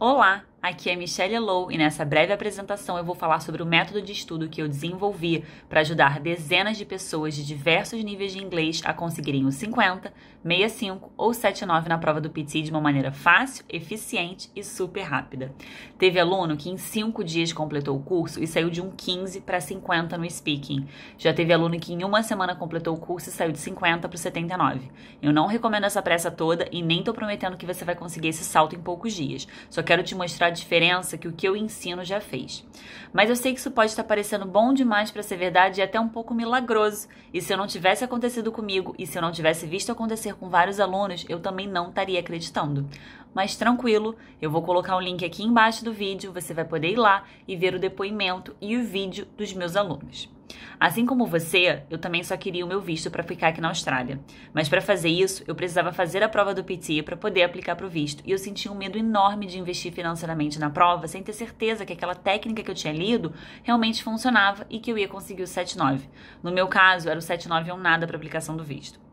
Olá! Aqui é Michelle Low e nessa breve apresentação eu vou falar sobre o método de estudo que eu desenvolvi para ajudar dezenas de pessoas de diversos níveis de inglês a conseguirem o 50, 65 ou 79 na prova do PT de uma maneira fácil, eficiente e super rápida. Teve aluno que em 5 dias completou o curso e saiu de um 15 para 50 no speaking. Já teve aluno que em uma semana completou o curso e saiu de 50 para 79. Eu não recomendo essa pressa toda e nem estou prometendo que você vai conseguir esse salto em poucos dias. Só quero te mostrar diferença que o que eu ensino já fez. Mas eu sei que isso pode estar parecendo bom demais para ser verdade e até um pouco milagroso. E se eu não tivesse acontecido comigo e se eu não tivesse visto acontecer com vários alunos, eu também não estaria acreditando. Mas tranquilo, eu vou colocar um link aqui embaixo do vídeo, você vai poder ir lá e ver o depoimento e o vídeo dos meus alunos. Assim como você, eu também só queria o meu visto para ficar aqui na Austrália. Mas para fazer isso, eu precisava fazer a prova do PT para poder aplicar para o visto. E eu sentia um medo enorme de investir financeiramente na prova sem ter certeza que aquela técnica que eu tinha lido realmente funcionava e que eu ia conseguir o 79. No meu caso, era o 79 ou nada para aplicação do visto.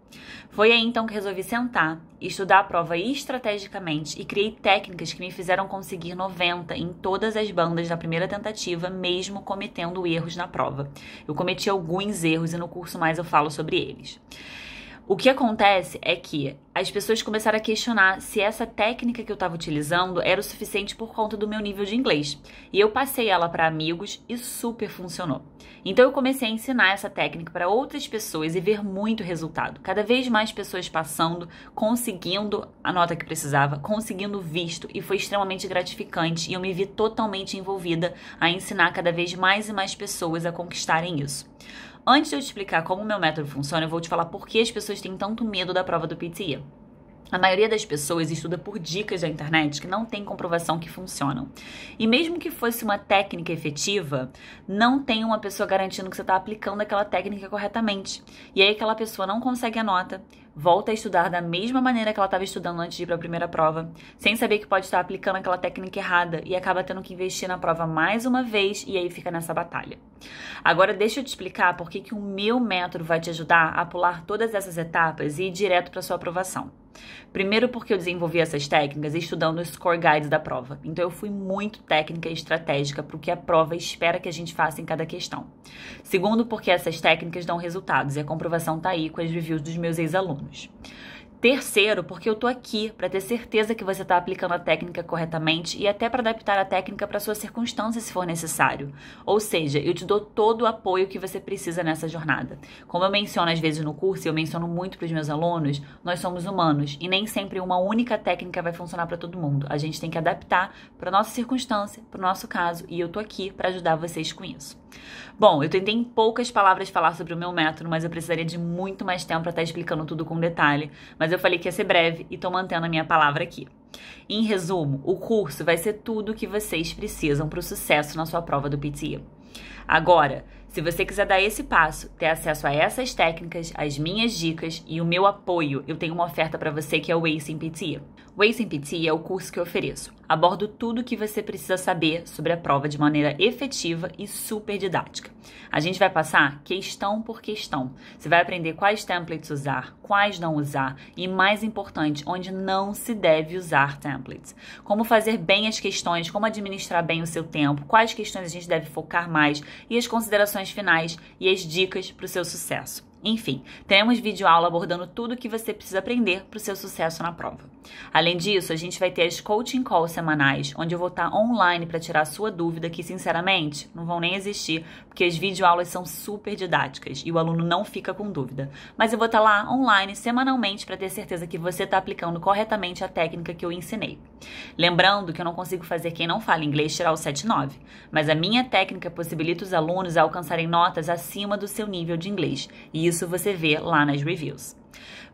Foi aí então que resolvi sentar, estudar a prova estrategicamente e criei técnicas que me fizeram conseguir 90 em todas as bandas da primeira tentativa, mesmo cometendo erros na prova. Eu cometi alguns erros e no curso mais eu falo sobre eles. O que acontece é que as pessoas começaram a questionar se essa técnica que eu estava utilizando era o suficiente por conta do meu nível de inglês. E eu passei ela para amigos e super funcionou. Então eu comecei a ensinar essa técnica para outras pessoas e ver muito resultado. Cada vez mais pessoas passando, conseguindo a nota que precisava, conseguindo visto e foi extremamente gratificante e eu me vi totalmente envolvida a ensinar cada vez mais e mais pessoas a conquistarem isso. Antes de eu te explicar como o meu método funciona, eu vou te falar por que as pessoas têm tanto medo da prova do PTI. A maioria das pessoas estuda por dicas da internet que não tem comprovação que funcionam. E mesmo que fosse uma técnica efetiva, não tem uma pessoa garantindo que você está aplicando aquela técnica corretamente. E aí aquela pessoa não consegue a nota, volta a estudar da mesma maneira que ela estava estudando antes de ir para a primeira prova, sem saber que pode estar aplicando aquela técnica errada e acaba tendo que investir na prova mais uma vez e aí fica nessa batalha. Agora deixa eu te explicar por que, o meu método vai te ajudar a pular todas essas etapas e ir direto para sua aprovação. Primeiro porque eu desenvolvi essas técnicas estudando os score guides da prova. Então eu fui muito técnica e estratégica para o que a prova espera que a gente faça em cada questão. Segundo porque essas técnicas dão resultados e a comprovação está aí com as reviews dos meus ex-alunos alunos. Terceiro, porque eu tô aqui para ter certeza que você está aplicando a técnica corretamente e até para adaptar a técnica para sua circunstância se for necessário. Ou seja, eu te dou todo o apoio que você precisa nessa jornada. Como eu menciono às vezes no curso, e eu menciono muito para os meus alunos, nós somos humanos e nem sempre uma única técnica vai funcionar para todo mundo. A gente tem que adaptar para nossa circunstância, para o nosso caso, e eu tô aqui para ajudar vocês com isso. Bom, eu tentei em poucas palavras falar sobre o meu método, mas eu precisaria de muito mais tempo para estar tá explicando tudo com detalhe. Mas eu falei que ia ser breve e estou mantendo a minha palavra aqui. Em resumo, o curso vai ser tudo o que vocês precisam para o sucesso na sua prova do PTA. Agora, se você quiser dar esse passo, ter acesso a essas técnicas, as minhas dicas e o meu apoio, eu tenho uma oferta para você que é o Ace PT. O Ace PT é o curso que eu ofereço. Abordo tudo o que você precisa saber sobre a prova de maneira efetiva e super didática. A gente vai passar questão por questão. Você vai aprender quais templates usar, quais não usar e, mais importante, onde não se deve usar templates. Como fazer bem as questões, como administrar bem o seu tempo, quais questões a gente deve focar mais mais e as considerações finais e as dicas para o seu sucesso. Enfim, teremos vídeo aula abordando tudo o que você precisa aprender para o seu sucesso na prova. Além disso, a gente vai ter as coaching calls semanais, onde eu vou estar tá online para tirar sua dúvida, que sinceramente não vão nem existir, porque as vídeo aulas são super didáticas e o aluno não fica com dúvida. Mas eu vou estar tá lá online semanalmente para ter certeza que você está aplicando corretamente a técnica que eu ensinei. Lembrando que eu não consigo fazer quem não fala inglês tirar o 7,9, mas a minha técnica possibilita os alunos a alcançarem notas acima do seu nível de inglês, e isso você vê lá nas reviews.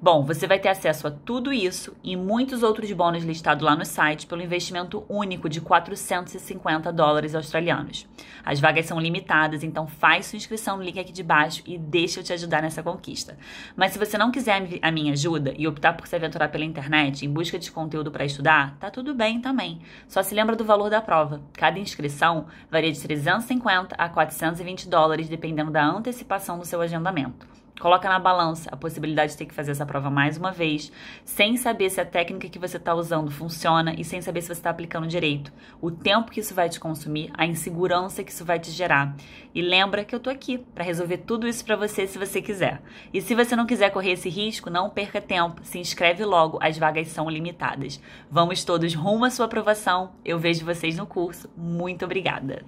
Bom, você vai ter acesso a tudo isso e muitos outros bônus listados lá no site pelo investimento único de 450 dólares australianos. As vagas são limitadas, então faz sua inscrição no link aqui de baixo e deixa eu te ajudar nessa conquista. Mas se você não quiser a minha ajuda e optar por se aventurar pela internet em busca de conteúdo para estudar, tá tudo bem também. Só se lembra do valor da prova. Cada inscrição varia de 350 a 420 dólares dependendo da antecipação do seu agendamento. Coloca na balança a possibilidade de ter que fazer essa prova mais uma vez, sem saber se a técnica que você está usando funciona e sem saber se você está aplicando direito. O tempo que isso vai te consumir, a insegurança que isso vai te gerar. E lembra que eu tô aqui para resolver tudo isso para você se você quiser. E se você não quiser correr esse risco, não perca tempo, se inscreve logo, as vagas são limitadas. Vamos todos rumo à sua aprovação. Eu vejo vocês no curso. Muito obrigada.